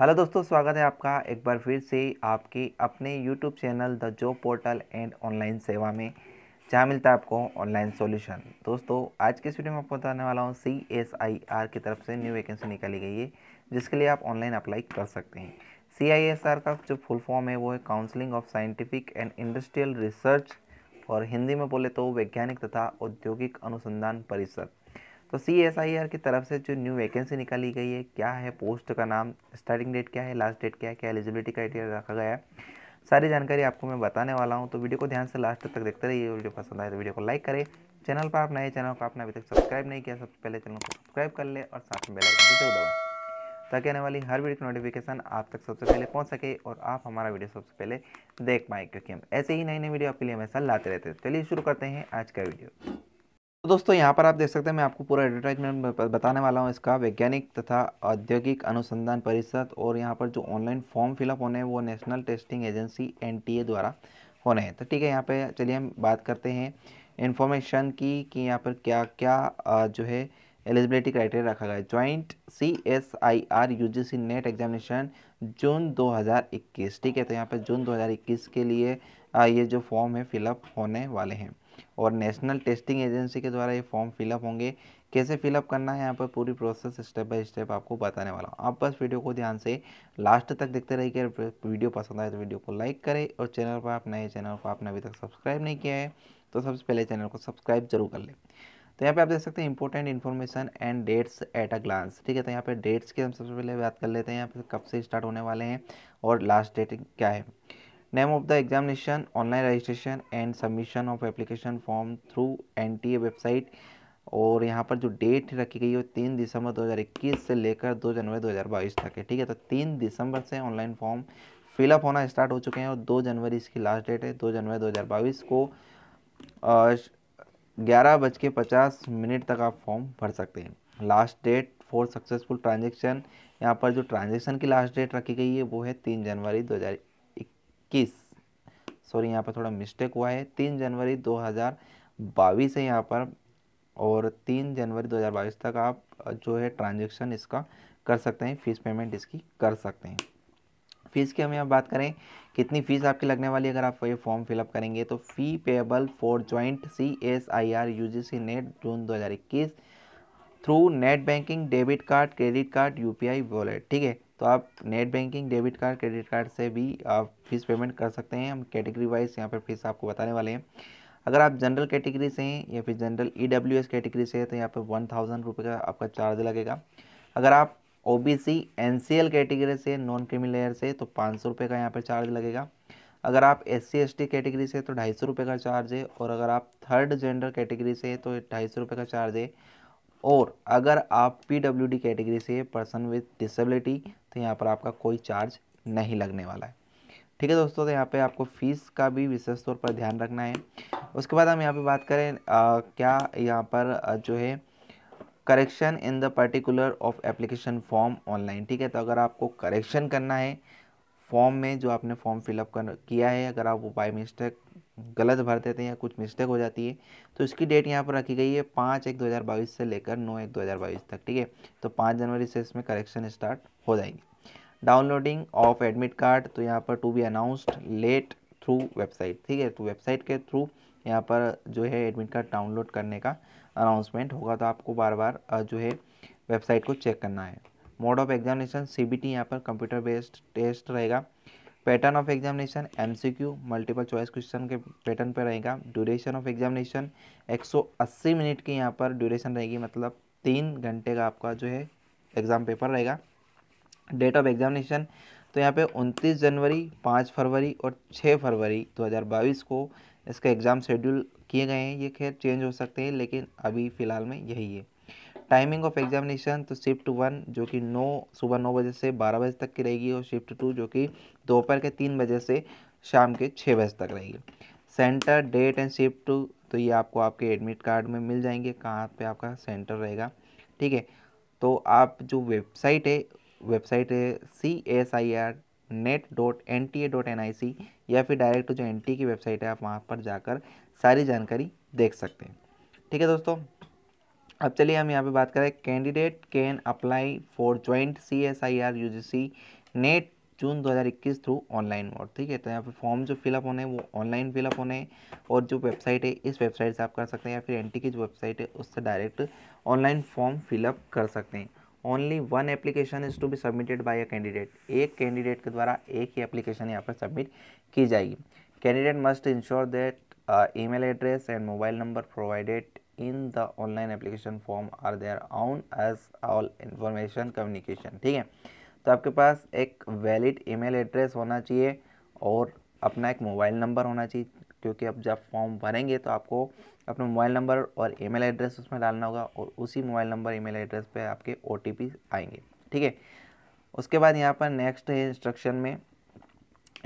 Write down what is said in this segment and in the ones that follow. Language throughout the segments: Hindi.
हेलो दोस्तों स्वागत है आपका एक बार फिर से आपके अपने YouTube channel the job portal and online सेवा में जहाँ मिलता है आपको ऑनलाइन सॉल्यूशन दोस्तों आज के वीडियो में आपको बताने वाला हूँ सी एस आई आर की तरफ से न्यू वैकेंसी निकाली गई है जिसके लिए आप ऑनलाइन अप्लाई कर सकते हैं सी आई एस आर का जो फुल फॉर्म है वो है counselling of scientific and industrial research और हिंदी में बोले तो वैज्ञानिक तथा औद्योगिक अनुसंधान परिषद तो सी एस आई आर की तरफ से जो न्यू वैकेंसी निकाली गई है क्या है पोस्ट का नाम स्टार्टिंग डेट क्या है लास्ट डेट क्या है क्या एलिजिबिलिटी क्राइटेरिया रखा गया है सारी जानकारी आपको मैं बताने वाला हूँ तो वीडियो को ध्यान से लास्ट तक देखते रहिए वीडियो पसंद आए तो वीडियो को लाइक करें चैनल पर आप नए चैनल को आपने अभी तक सब्सक्राइब नहीं किया सबसे पहले चैनल को सब्सक्राइब कर ले और साथ में बेलाइकन को जरूर दबाएं ताकि आने वाली हर वीडियो की नोटिफिकेशन आप तक सबसे पहले पहुंच सके और आप हमारा वीडियो सबसे पहले देख पाए क्योंकि हम ऐसे ही नई नई वीडियो आपके लिए हमेशा लाते रहते हैं चलिए शुरू करते हैं आज का वीडियो तो दोस्तों यहाँ पर आप देख सकते हैं मैं आपको पूरा एडवर्टाइजमेंट बताने वाला हूँ इसका वैज्ञानिक तथा औद्योगिक अनुसंधान परिषद और यहाँ पर जो ऑनलाइन फॉर्म फिलअप होने हैं वो नेशनल टेस्टिंग एजेंसी एन द्वारा होने हैं तो ठीक है यहाँ पर चलिए हम बात करते हैं इन्फॉर्मेशन की कि यहाँ पर क्या क्या जो है एलिजिबिलिटी क्राइटेरिया रखा गया है joint C S I R U G C net examination June 2021 ठीक है तो यहाँ पर जून 2021 के लिए ये जो फॉर्म है फिलअप होने वाले हैं और नेशनल टेस्टिंग एजेंसी के द्वारा ये फॉर्म फिलअप होंगे कैसे फिलअप करना है यहाँ पर पूरी प्रोसेस स्टेप बाय स्टेप आपको बताने वाला हूँ आप बस वीडियो को ध्यान से लास्ट तक देखते रहिए वीडियो पसंद आए तो वीडियो को लाइक करें और चैनल पर आप नए चैनल को आपने अभी तक सब्सक्राइब नहीं किया है तो सबसे पहले चैनल को सब्सक्राइब जरूर कर लें तो यहाँ पे आप देख सकते हैं important information and dates at a glance ठीक है तो यहाँ पे डेट्स की हम सबसे पहले बात कर लेते हैं यहाँ पे कब से स्टार्ट होने वाले हैं और लास्ट डेट क्या है the of online registration and submission of application of through N T A website और यहाँ पर जो डेट रखी गई है तीन दिसंबर 2021 से लेकर 2 जनवरी 2022 तक है ठीक है तो तीन दिसंबर से ऑनलाइन फॉर्म फिलअप होना स्टार्ट हो चुके हैं और 2 जनवरी इसकी लास्ट डेट है 2 जनवरी 2022 को ग्यारह बज के पचास मिनट तक आप फॉर्म भर सकते हैं last date for successful transaction यहाँ पर जो ट्रांजेक्शन की लास्ट डेट रखी गई है वो है तीन जनवरी दो हज़ार इक्कीस सॉरी यहाँ पर थोड़ा मिस्टेक हुआ है तीन जनवरी दो हज़ार बाईस है यहाँ पर और तीन जनवरी दो हज़ार बाईस तक आप जो है ट्रांजेक्शन इसका कर सकते हैं फ़ीस पेमेंट इसकी कर सकते हैं फ़ीस की हम यहाँ बात करें कितनी फ़ीस आपकी लगने वाली है अगर आप ये फॉर्म फिलअप करेंगे तो fee payable for joint C S I R U G C NET June दो हज़ार इक्कीस through net banking debit card credit card U P I wallet ठीक है तो आप net banking debit card credit card से भी आप फीस पेमेंट कर सकते हैं हम कैटेगरी वाइज यहाँ पर फीस आपको बताने वाले हैं अगर आप जनरल कैटेगरी से हैं या फिर general E W S category से हैं तो यहाँ पर वन थाउजेंड रुपये का आपका चार्ज लगेगा अगर आप O B C N C L category से नॉन क्रिमिनल लेयर से तो पाँच सौ रुपये का यहाँ पर चार्ज लगेगा अगर आप S C S T category से तो ढाई सौ रुपये का चार्ज है और अगर आप थर्ड जेंडर कैटेगरी से तो ढाई सौ रुपये का चार्ज है और अगर आप पी डब्ल्यू डी कैटेगरी से पर्सन विथ डिसेबिलिटी सकते तो यहाँ पर आपका कोई चार्ज नहीं लगने वाला है ठीक है दोस्तों तो यहाँ पे आपको फ़ीस का भी विशेष तौर पर ध्यान रखना है उसके बाद हम यहाँ पे बात करें आ, क्या यहाँ पर जो है correction in the particular of application form online ठीक है तो अगर आपको करेक्शन करना है फॉर्म में जो आपने फॉर्म फिलअप कर किया है अगर आप वो बाई मिस्टेक गलत भर देते हैं या कुछ मिस्टेक हो जाती है तो इसकी डेट यहाँ पर रखी गई है पाँच एक दो हज़ार बाईस से लेकर नौ एक दो हज़ार बाईस तक ठीक है तो पाँच जनवरी से इसमें करेक्शन स्टार्ट हो जाएंगे डाउनलोडिंग ऑफ एडमिट कार्ड तो यहाँ पर to be announced late through website ठीक है तो वेबसाइट के थ्रू यहाँ पर जो है एडमिट कार्ड डाउनलोड करने का अनाउंसमेंट होगा तो आपको बार बार जो है वेबसाइट को चेक करना है mode of examination C B T यहाँ पर कंप्यूटर बेस्ड टेस्ट रहेगा pattern of examination MCQ multiple choice question के पैटर्न पर रहेगा ड्यूरेशन ऑफ एग्जामिनेशन 180 मिनट की यहाँ पर ड्यूरेशन रहेगी मतलब तीन घंटे का आपका जो है एग्ज़ाम पेपर रहेगा डेट ऑफ एग्जामिनेशन तो यहाँ पे 29 जनवरी 5 फरवरी और 6 फरवरी 2022 को इसका एग्ज़ाम शेड्यूल किए गए हैं ये खैर चेंज हो सकते हैं लेकिन अभी फ़िलहाल में यही है टाइमिंग ऑफ एग्जामिनेशन तो शिफ्ट वन जो कि नौ सुबह नौ बजे से बारह बजे तक की रहेगी और शिफ्ट टू जो कि दोपहर के तीन बजे से शाम के छः बजे तक रहेगी centre date and shift two तो ये आपको आपके एडमिट कार्ड में मिल जाएंगे कहाँ पे आपका सेंटर रहेगा ठीक है तो आप जो वेबसाइट है वेबसाइट है C S I R net dot N T A dot N I C या फिर डायरेक्ट जो एन टी की वेबसाइट है आप वहाँ पर जाकर सारी जानकारी देख सकते हैं ठीक है दोस्तों अब चलिए हम यहाँ पे बात करें candidate can apply for joint C S I R U G C NET June 2021 through online mode ठीक है तो यहाँ पे फॉर्म जो फिलअप होने हैं वो ऑनलाइन फिलअप होने हैं और जो वेबसाइट है इस वेबसाइट से आप कर सकते हैं या फिर एन की जो वेबसाइट है उससे डायरेक्ट ऑनलाइन फॉर्म फिलअप कर सकते हैं only one application is to be submitted by a candidate एक कैंडिडेट के द्वारा एक ही एप्लीकेशन यहाँ पर सबमिट की जाएगी candidate must ensure that email address and mobile number provided in the online application form are there on as all information communication ठीक है तो आपके पास एक वैलिड ईमेल एड्रेस होना चाहिए और अपना एक मोबाइल नंबर होना चाहिए क्योंकि अब जब फॉर्म भरेंगे तो आपको अपना मोबाइल नंबर और ईमेल एड्रेस उसमें डालना होगा और उसी मोबाइल नंबर ईमेल एड्रेस पे आपके ओ आएंगे ठीक है उसके बाद यहाँ पर नेक्स्ट है इंस्ट्रक्शन में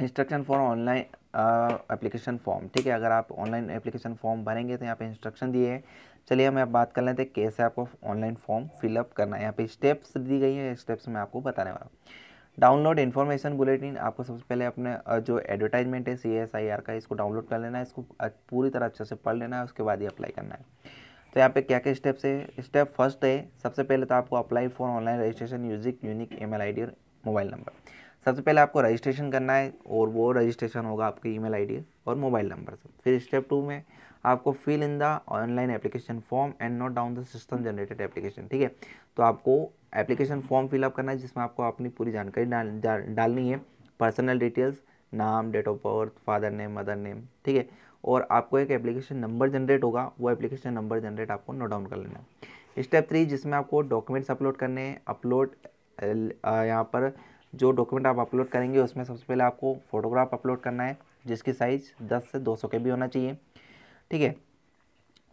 instruction for online application form ठीक है अगर आप ऑनलाइन एप्लीकेशन फॉर्म भरेंगे तो यहाँ पे इंस्ट्रक्शन दिए हैं चलिए हमें आप बात कर लेते हैं कैसे आपको ऑनलाइन फॉर्म फिलअप करना है यहाँ पे स्टेप्स दी गई है स्टेप्स मैं आपको बताने वाला हूँ डाउनलोड इन्फॉर्मेशन बुलेटिन आपको सबसे पहले अपने जो एडवर्टाइजमेंट है सी एस आई आर का इसको डाउनलोड कर लेना है इसको पूरी तरह अच्छे से पढ़ लेना है उसके बाद ही अप्लाई करना है तो यहाँ पे क्या क्या स्टेप्स है स्टेप फर्स्ट है सबसे पहले तो आपको apply for online registration using unique email I D और मोबाइल नंबर सबसे पहले आपको रजिस्ट्रेशन करना है और वो रजिस्ट्रेशन होगा आपकी ईमेल आईडी और मोबाइल नंबर से फिर स्टेप टू में आपको fill in the online application form and note down the system generated application ठीक है तो आपको एप्लीकेशन फॉर्म फिलअप करना है जिसमें आपको अपनी पूरी जानकारी डाल, डाल, डालनी है पर्सनल डिटेल्स नाम date of birth father name mother name ठीक है और आपको एक एप्लीकेशन नंबर जनरेट होगा वो एप्लीकेशन नंबर जनरेट आपको नोट डाउन कर लेना है स्टेप थ्री जिसमें आपको डॉक्यूमेंट्स अपलोड करने हैं अपलोड यहाँ पर जो डॉक्यूमेंट आप अपलोड करेंगे उसमें सबसे पहले आपको फोटोग्राफ अपलोड करना है जिसकी साइज़ दस से दो सौ के भी होना चाहिए ठीक है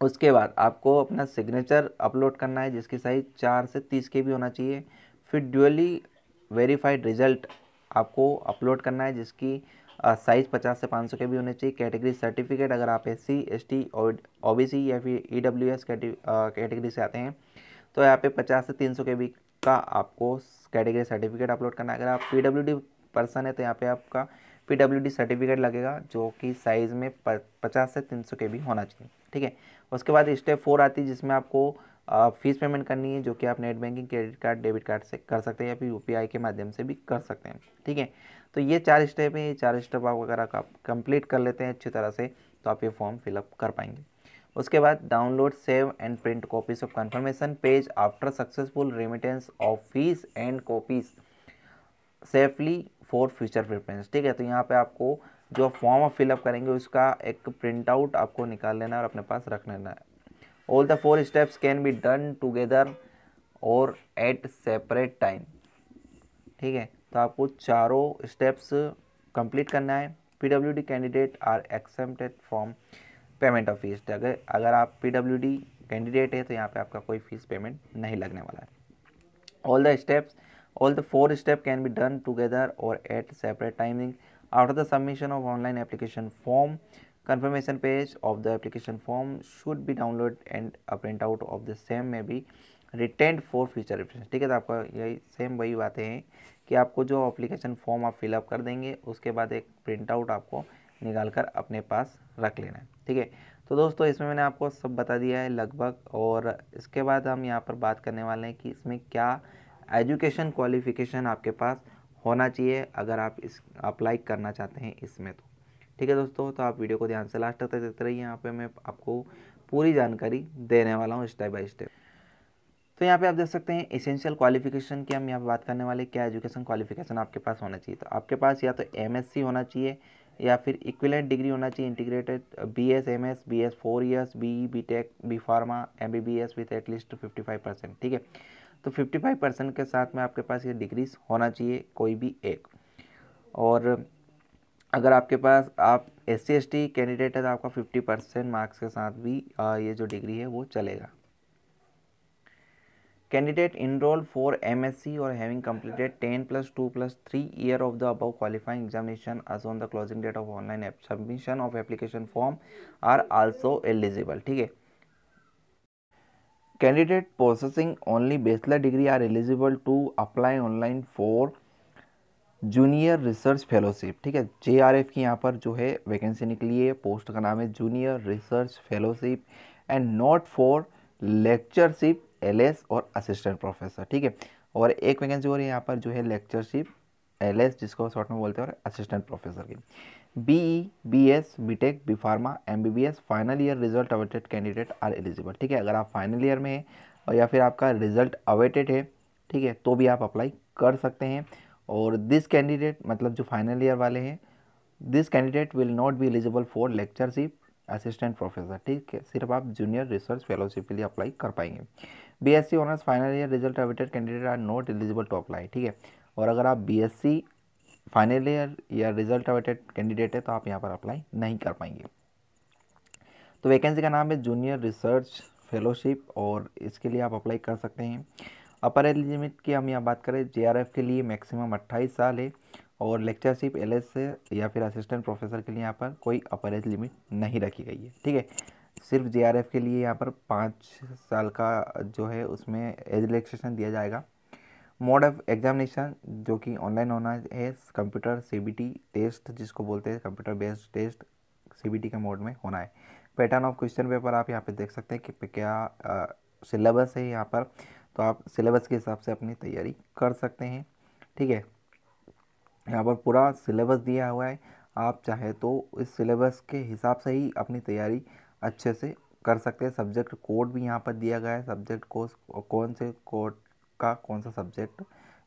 उसके बाद आपको अपना सिग्नेचर अपलोड करना है जिसकी साइज़ चार से तीस के भी होना चाहिए फिर ड्यूअली वेरीफाइड रिजल्ट आपको अपलोड करना है जिसकी साइज़ पचास से पाँच सौ के भी होने चाहिए कैटेगरी सर्टिफिकेट अगर आप S C S T O B C या फिर ई डब्ल्यू एस कैटेगरी से आते हैं तो यहाँ पे पचास से तीन सौ के भी का आपको कैटेगरी सर्टिफिकेट अपलोड करना है अगर आप पी पर्सन है तो यहाँ पे आपका पी सर्टिफिकेट लगेगा जो कि साइज़ में पचास से तीन सौ के भी होना चाहिए ठीक है उसके बाद स्टेप फोर आती है जिसमें आपको फ़ीस पेमेंट करनी है जो कि आप net banking credit card debit card से कर सकते हैं या फिर यूपीआई के माध्यम से भी कर सकते हैं ठीक है तो ये चार स्टेप हैं ये चार स्टेप आप अगर आप कंप्लीट कर लेते हैं अच्छी तरह से तो आप ये फॉर्म फिलअप कर पाएंगे उसके बाद download save and print copies of confirmation page after successful remittance of fees and copies safely for future preference ठीक है तो यहाँ पे आपको जो फॉर्म आप फिलअप करेंगे उसका एक प्रिंट आउट आपको निकाल लेना और अपने पास रख लेना है all the four steps can be done together और एट सेपरेट टाइम ठीक है तो आपको चारों स्टेप्स कंप्लीट करना है PWD candidate are accepted form payment of fees अगर अगर आप पी डब्ल्यू डी कैंडिडेट है तो यहाँ पर आपका कोई फीस पेमेंट नहीं लगने वाला है all the steps all the four step can be done together और at separate timing after the submission of online application form confirmation page of the application form should be download and a print out of the same may be return for future reference ठीक है तो आपका यही सेम वही बातें हैं कि आपको जो अप्लीकेशन फॉर्म आप फिलअप कर देंगे उसके बाद एक प्रिंट आउट आपको निकाल कर अपने पास रख लेना है ठीक है तो दोस्तों इसमें मैंने आपको सब बता दिया है लगभग और इसके बाद हम यहाँ पर बात करने वाले हैं कि इसमें क्या एजुकेशन क्वालिफिकेशन आपके पास होना चाहिए अगर आप इस अप्लाई करना चाहते हैं इसमें तो ठीक है दोस्तों तो आप वीडियो को ध्यान से लास्ट तक देखते रहिए यहाँ पे मैं आपको पूरी जानकारी देने वाला हूँ स्टेप बाय स्टेप तो यहाँ पे आप देख सकते हैं इसेंशियल क्वालिफिकेशन की हम यहाँ पे बात करने वाले क्या एजुकेशन क्वालिफिकेशन आपके पास होना चाहिए तो आपके पास या तो एम होना चाहिए या फिर इक्विलेंट डिग्री होना चाहिए integrated B S M S B S four years B E B tech B pharma M B B S with at least fifty five percent ठीक है तो फिफ्टी फाइव परसेंट के साथ में आपके पास ये डिग्रीज होना चाहिए कोई भी एक और अगर आपके पास आप S C S T candidate है तो आपका फिफ्टी परसेंट मार्क्स के साथ भी ये जो डिग्री है वो चलेगा candidate enrol for M S C और having completed ten plus two plus three year of the above qualifying examination as on the closing date of online submission of application form are also eligible ठीक है candidate processing only bachelor degree are eligible to apply online for junior research fellowship ठीक है जे आर एफ की यहाँ पर जो है वैकेंसी निकली है पोस्ट का नाम है junior research fellowship and not for lectureship LS और असिस्टेंट प्रोफेसर ठीक है और एक वैकेंसी और यहाँ पर जो है लेक्चरशिप एलएस जिसको शॉर्ट में बोलते हैं और असिस्टेंट प्रोफेसर की BE BS BTech B pharma MBBS final year result awaited candidate are eligible ठीक है अगर आप फाइनल ईयर में हैं और या फिर आपका रिजल्ट अवेटेड है ठीक है तो भी आप अप्लाई कर सकते हैं और दिस कैंडिडेट मतलब जो फाइनल ईयर वाले हैं this candidate will not be eligible for lectureship assistant professor ठीक है सिर्फ आप जूनियर रिसर्च फेलोशिप के लिए अप्लाई कर पाएंगे B S C honours final year result awaited candidate are not eligible to apply ठीक है और अगर आप B S C final year या रिजल्ट अवेटेड कैंडिडेट है तो आप यहाँ पर अप्लाई नहीं कर पाएंगे तो वैकेंसी का नाम है जूनियर रिसर्च फेलोशिप और इसके लिए आप अप्लाई कर सकते हैं अपर एज लिमिट की हम यहाँ बात करें जे के लिए मैक्सिमम अट्ठाईस साल है और लेक्चरशिप एल या फिर असिस्टेंट प्रोफेसर के लिए यहाँ पर कोई अपर एज लिमिट नहीं रखी गई है ठीक है सिर्फ जे के लिए यहाँ पर पाँच साल का जो है उसमें एज रिलेक्सेशन दिया जाएगा मोड ऑफ एग्जामिनेशन जो कि ऑनलाइन होना है कंप्यूटर सीबीटी टेस्ट जिसको बोलते हैं कंप्यूटर बेस्ड टेस्ट सीबीटी के मोड में होना है पैटर्न ऑफ क्वेश्चन पेपर आप यहाँ पे देख सकते हैं कि क्या सिलेबस है यहाँ पर तो आप सिलेबस के हिसाब से अपनी तैयारी कर सकते हैं ठीक है यहाँ पर पूरा सिलेबस दिया हुआ है आप चाहे तो इस सिलेबस के हिसाब से ही अपनी तैयारी अच्छे से कर सकते हैं सब्जेक्ट कोड भी यहाँ पर दिया गया है सब्जेक्ट को कौन से कोड का कौन सा सब्जेक्ट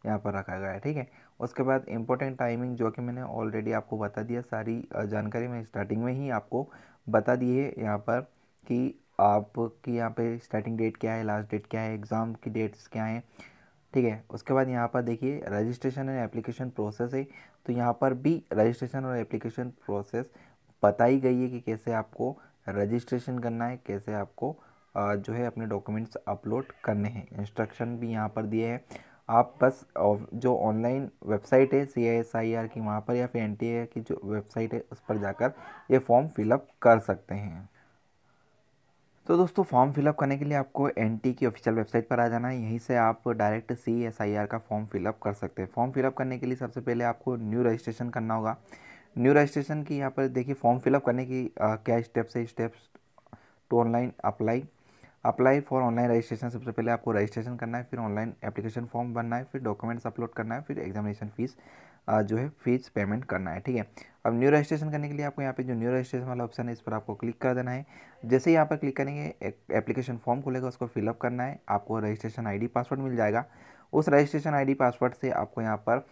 यहाँ पर रखा गया है ठीक है उसके बाद इम्पोर्टेंट टाइमिंग जो कि मैंने ऑलरेडी आपको बता दिया सारी जानकारी मैं स्टार्टिंग में ही आपको बता दी है यहाँ पर कि आपकी यहाँ पे स्टार्टिंग डेट क्या है लास्ट डेट क्या है एग्ज़ाम की डेट्स क्या हैं ठीक है उसके बाद यहाँ पर देखिए रजिस्ट्रेशन एंड एप्लीकेशन प्रोसेस है तो यहाँ पर भी रजिस्ट्रेशन और एप्लीकेशन प्रोसेस बताई गई है कि कैसे आपको रजिस्ट्रेशन करना है कैसे आपको जो है अपने डॉक्यूमेंट्स अपलोड करने हैं इंस्ट्रक्शन भी यहाँ पर दिए हैं आप बस जो ऑनलाइन वेबसाइट है सी एस आई आर की वहाँ पर या फिर एन टी ए की जो वेबसाइट है उस पर जाकर ये फॉर्म फिलअप कर सकते हैं तो दोस्तों फॉर्म फिलअप करने के लिए आपको एन टी की ऑफिशियल वेबसाइट पर आ जाना है यहीं से आप direct C S I R का फॉर्म फिलअप कर सकते हैं फॉर्म फिलअप करने के लिए सबसे पहले आपको न्यू रजिस्ट्रेशन करना होगा न्यू रजिस्ट्रेशन की यहाँ पर देखिए फॉर्म फिलअप करने की आ, क्या स्टेप्स है steps to online apply apply for online registration सबसे पहले आपको रजिस्ट्रेशन करना है फिर ऑनलाइन एप्लीकेशन फॉर्म भरना है फिर डॉक्यूमेंट्स अपलोड करना है फिर एग्जामिनेशन फीस जो है फीस पेमेंट करना है ठीक है अब न्यू रजिस्ट्रेशन करने के लिए आपको यहाँ पे जो न्यू रजिस्ट्रेशन वाला ऑप्शन है इस पर आपको क्लिक कर देना है जैसे ही यहाँ पर क्लिक करेंगे एप्लीकेशन फॉर्म खुलेगा उसको फिलअप करना है आपको रजिस्ट्रेशन आईडी पासवर्ड मिल जाएगा उस रजिस्ट्रेशन आईडी पासवर्ड से आपको यहाँ पर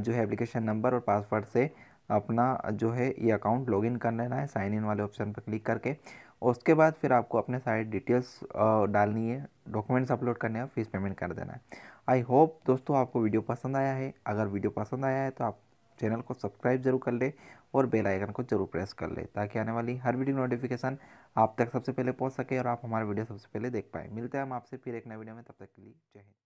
जो है एप्लीकेशन नंबर और पासवर्ड से अपना जो है ये अकाउंट लॉगिन कर लेना है साइन इन वाले ऑप्शन पर क्लिक करके उसके बाद फिर आपको अपने सारे डिटेल्स डालनी है डॉक्यूमेंट्स अपलोड करने हैं फीस पेमेंट कर देना है आई होप दोस्तों आपको वीडियो पसंद आया है अगर वीडियो पसंद आया है तो आप चैनल को सब्सक्राइब जरूर कर ले और बेल आइकन को जरूर प्रेस कर ले ताकि आने वाली हर वीडियो नोटिफिकेशन आप तक सबसे पहले पहुंच सके और आप हमारा वीडियो सबसे पहले देख पाएँ मिलते हैं हम आपसे फिर एक नए वीडियो में तब तक के लिए जय हिंद